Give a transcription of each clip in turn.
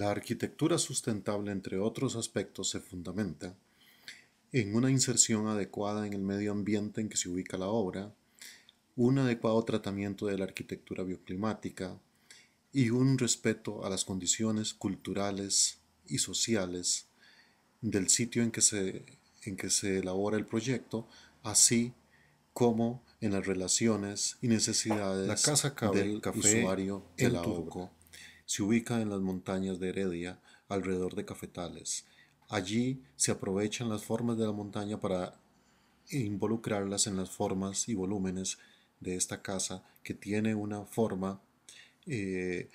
La arquitectura sustentable, entre otros aspectos, se fundamenta en una inserción adecuada en el medio ambiente en que se ubica la obra, un adecuado tratamiento de la arquitectura bioclimática y un respeto a las condiciones culturales y sociales del sitio en que se, en que se elabora el proyecto, así como en las relaciones y necesidades la casa del café usuario de la se ubica en las montañas de Heredia, alrededor de Cafetales. Allí se aprovechan las formas de la montaña para involucrarlas en las formas y volúmenes de esta casa que tiene una forma eh,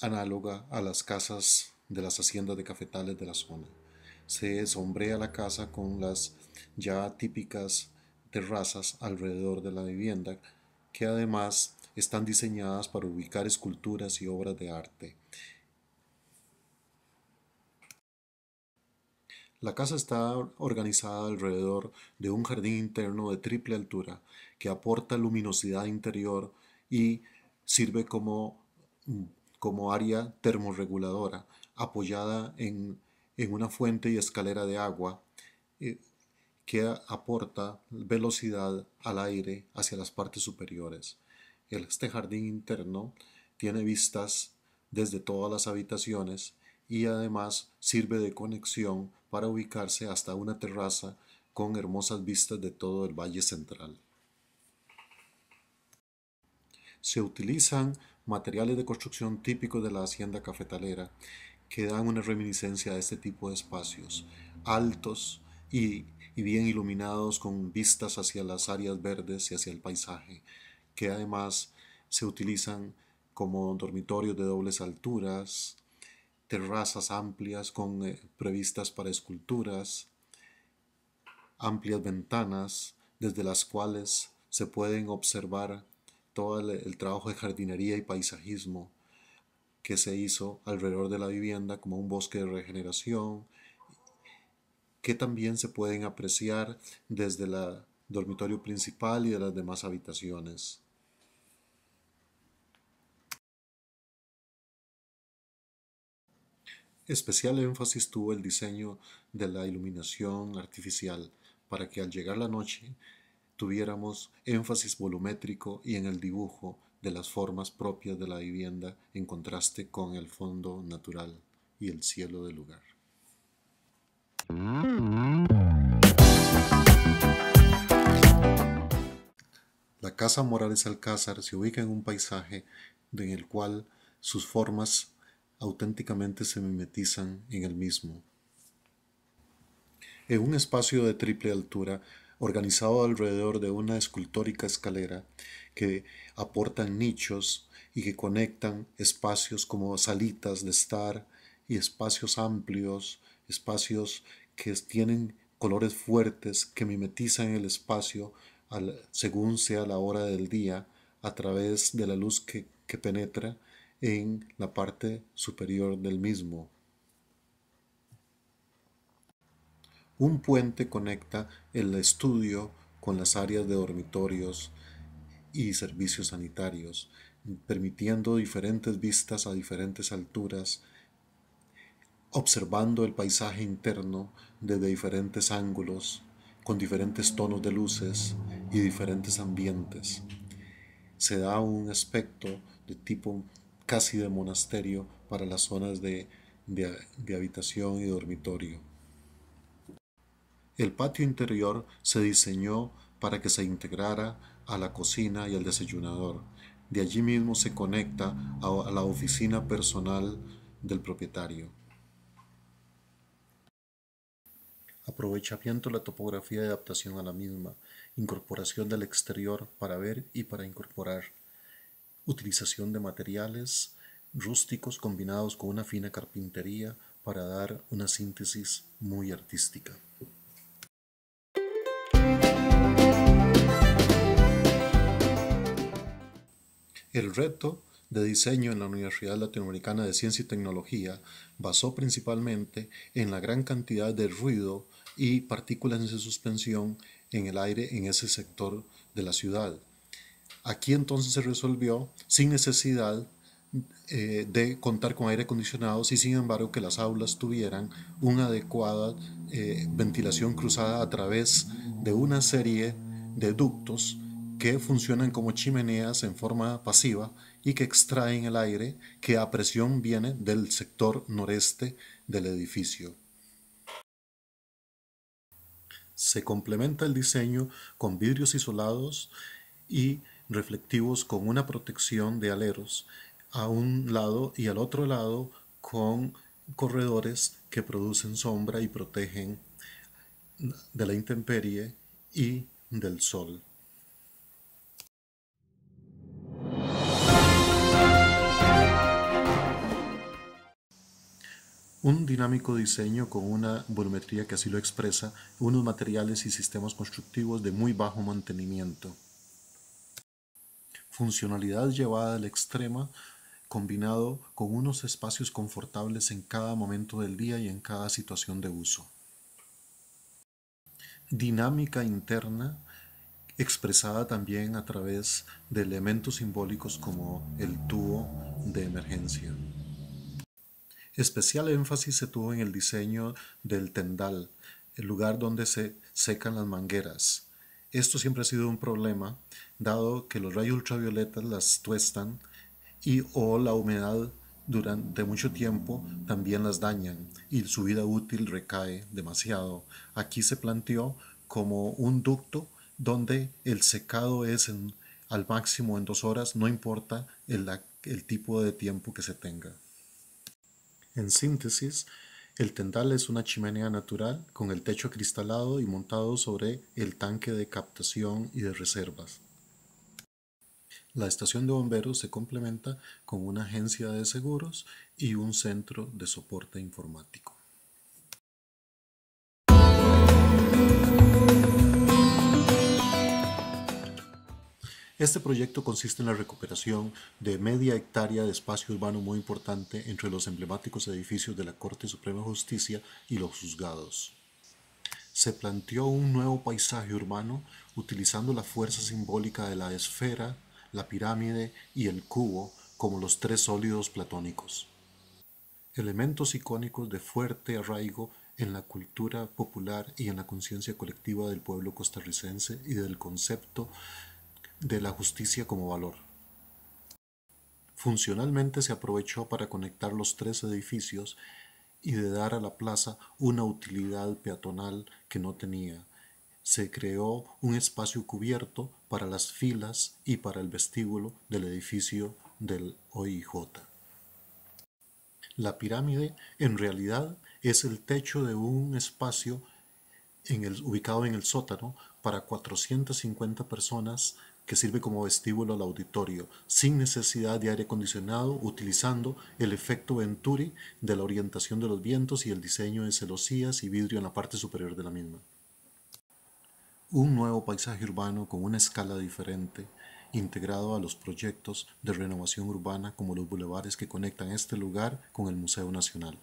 análoga a las casas de las haciendas de cafetales de la zona. Se sombrea la casa con las ya típicas terrazas alrededor de la vivienda que además están diseñadas para ubicar esculturas y obras de arte. La casa está organizada alrededor de un jardín interno de triple altura que aporta luminosidad interior y sirve como, como área termorreguladora, apoyada en, una fuente y escalera de agua eh, que aporta velocidad al aire hacia las partes superiores. Este jardín interno tiene vistas desde todas las habitaciones y además sirve de conexión para ubicarse hasta una terraza con hermosas vistas de todo el Valle Central. Se utilizan materiales de construcción típicos de la hacienda cafetalera que dan una reminiscencia a este tipo de espacios, altos y, y bien iluminados con vistas hacia las áreas verdes y hacia el paisaje que además se utilizan como dormitorios de dobles alturas, terrazas amplias con eh, previstas para esculturas, amplias ventanas desde las cuales se pueden observar todo el, el trabajo de jardinería y paisajismo que se hizo alrededor de la vivienda como un bosque de regeneración, que también se pueden apreciar desde el dormitorio principal y de las demás habitaciones. Especial énfasis tuvo el diseño de la iluminación artificial para que al llegar la noche tuviéramos énfasis volumétrico y en el dibujo de las formas propias de la vivienda en contraste con el fondo natural y el cielo del lugar. La Casa Morales Alcázar se ubica en un paisaje en el cual sus formas auténticamente se mimetizan en el mismo. En un espacio de triple altura, organizado alrededor de una escultórica escalera, que aportan nichos y que conectan espacios como salitas de estar y espacios amplios, espacios que tienen colores fuertes que mimetizan el espacio según sea la hora del día a través de la luz que penetra en la parte superior del mismo. Un puente conecta el estudio con las áreas de dormitorios y servicios sanitarios, permitiendo diferentes vistas a diferentes alturas, observando el paisaje interno desde diferentes ángulos, con diferentes tonos de luces y diferentes ambientes. Se da un aspecto de tipo casi de monasterio para las zonas de, habitación y dormitorio. El patio interior se diseñó para que se integrara a la cocina y al desayunador. De allí mismo se conecta a la oficina personal del propietario. Aprovechamiento de la topografía y adaptación a la misma, incorporación del exterior para ver y para incorporar utilización de materiales rústicos combinados con una fina carpintería para dar una síntesis muy artística. El reto de diseño en la Universidad Latinoamericana de Ciencia y Tecnología basó principalmente en la gran cantidad de ruido y partículas de suspensión en el aire en ese sector de la ciudad, Aquí entonces se resolvió sin necesidad eh, de contar con aire acondicionado y sin embargo que las aulas tuvieran una adecuada eh, ventilación cruzada a través de una serie de ductos que funcionan como chimeneas en forma pasiva y que extraen el aire que a presión viene del sector noreste del edificio. Se complementa el diseño con vidrios isolados y reflectivos con una protección de aleros a un lado y al otro lado con corredores que producen sombra y protegen de la intemperie y del sol. Un dinámico diseño con una volumetría que así lo expresa, unos materiales y sistemas constructivos de muy bajo mantenimiento funcionalidad llevada al extremo combinado con unos espacios confortables en cada momento del día y en cada situación de uso. Dinámica interna expresada también a través de elementos simbólicos como el tubo de emergencia. Especial énfasis se tuvo en el diseño del tendal, el lugar donde se secan las mangueras, esto siempre ha sido un problema, dado que los rayos ultravioletas las tuestan y o la humedad durante mucho tiempo también las dañan y su vida útil recae demasiado. Aquí se planteó como un ducto donde el secado es al máximo en dos horas, no importa el tipo de tiempo que se tenga. En síntesis, el tendal es una chimenea natural con el techo acristalado y montado sobre el tanque de captación y de reservas. La estación de bomberos se complementa con una agencia de seguros y un centro de soporte informático. Este proyecto consiste en la recuperación de media hectárea de espacio urbano muy importante entre los emblemáticos edificios de la Corte Suprema de Justicia y los juzgados. Se planteó un nuevo paisaje urbano utilizando la fuerza simbólica de la esfera, la pirámide y el cubo como los tres sólidos platónicos. Elementos icónicos de fuerte arraigo en la cultura popular y en la conciencia colectiva del pueblo costarricense y del concepto de la justicia como valor. Funcionalmente se aprovechó para conectar los tres edificios y de dar a la plaza una utilidad peatonal que no tenía. Se creó un espacio cubierto para las filas y para el vestíbulo del edificio del OIJ. La pirámide en realidad es el techo de un espacio ubicado en el sótano para 450 personas que sirve como vestíbulo al auditorio, sin necesidad de aire acondicionado, utilizando el efecto Venturi de la orientación de los vientos y el diseño de celosías y vidrio en la parte superior de la misma. Un nuevo paisaje urbano con una escala diferente, integrado a los proyectos de renovación urbana como los bulevares que conectan este lugar con el Museo Nacional.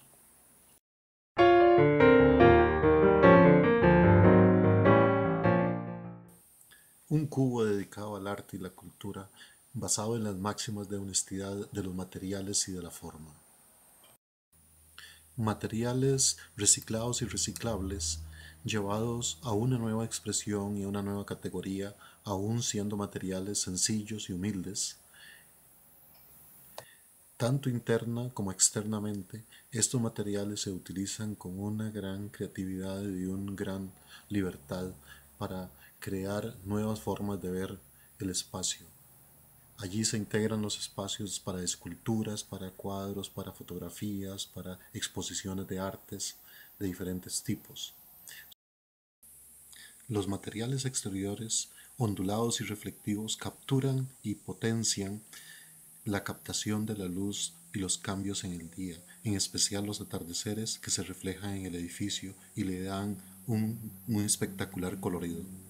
un cubo dedicado al arte y la cultura, basado en las máximas de honestidad de los materiales y de la forma. Materiales reciclados y reciclables, llevados a una nueva expresión y una nueva categoría, aún siendo materiales sencillos y humildes, tanto interna como externamente, estos materiales se utilizan con una gran creatividad y una gran libertad para crear nuevas formas de ver el espacio. Allí se integran los espacios para esculturas, para cuadros, para fotografías, para exposiciones de artes de diferentes tipos. Los materiales exteriores, ondulados y reflectivos, capturan y potencian la captación de la luz y los cambios en el día, en especial los atardeceres que se reflejan en el edificio y le dan un, un espectacular colorido.